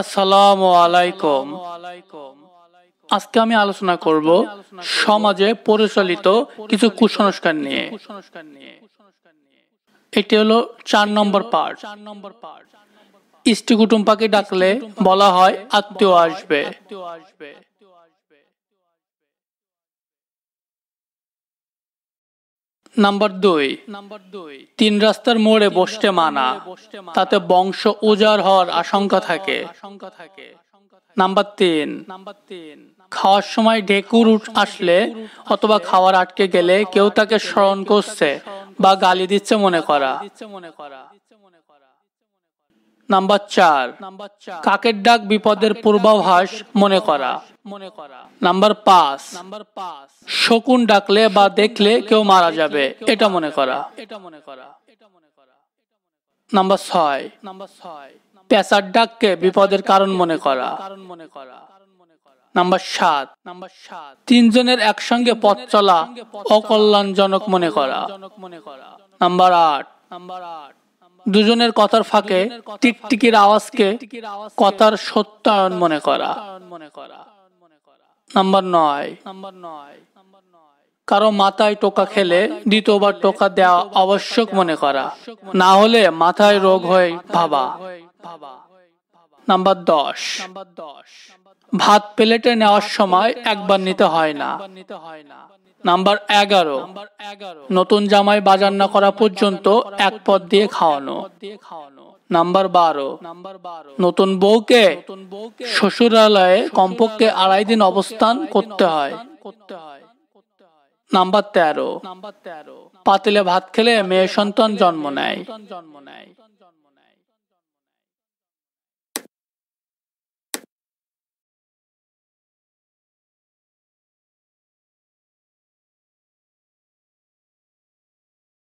আসসালামু আলাইকুম আজকে আমি আলোচনা করব সমাজে পরিচালিত কিছু কুসংস্কার নিয়ে এটি হলো চার নম্বর পার্ট চার নম্বর পার্ট ইষ্টি কুটুম্বাকে ডাকলে বলা হয় আত্মীয় আসবে নাম্বার দুই নাম্বার দুই তিন রাস্তার মোড়ে বসতে মানা তাতে বংশ উজার হওয়ার আশঙ্কা থাকে আশঙ্কা থাকে নাম্বার তিন নাম্বার তিন খাওয়ার সময় ঢেকুর আসলে অথবা খাওয়ার আটকে গেলে কেউ তাকে স্মরণ করছে বা গালি দিচ্ছে মনে করা মনে করা নাম্বার চার নাম্বার চার কাকের ডাক বিপদের পূর্বাভাস মনে করা মনে করা নাম্বার পাঁচ নাম্বার পাঁচ শকুন ডাকলে বা দেখলে কেউ মারা যাবে এটা মনে করা এটা মনে করা এটা মনে করা নাম্বার ছয় নাম্বার ছয় পেশার ডাককে বিপদের কারণ মনে করা কারণ মনে করা নাম্বার সাত নাম্বার সাত তিনজনের একসঙ্গে পথ চলা অকল্যাণজনক মনে করা নাম্বার আট নাম্বার আট দুজনের কথার ফাঁকে টিকটিকির আওয়াজকে কথার সত্যায়ন মনে করা নাম্বার নয় কারো মাথায় টোকা খেলে দ্বিতীয়বার টোকা দেওয়া আবশ্যক মনে করা না হলে মাথায় রোগ হয়ে ভাবা নাম্বার দশ ভাত প্লেটে নেওয়ার সময় একবার নিতে হয় না নাম্বার এগারো নতুন জামাই বাজার না করা পর্যন্ত এক পথ দিয়ে খাওয়ানো নাম্বার বারো নতুন বউকে শ্বশুরালয়ে কমপক্ষে আড়াই দিন অবস্থান করতে হয় নাম্বার তেরো পাতিলে ভাত খেলে মেয়ে সন্তান জন্ম নেয় জন্ম নেয়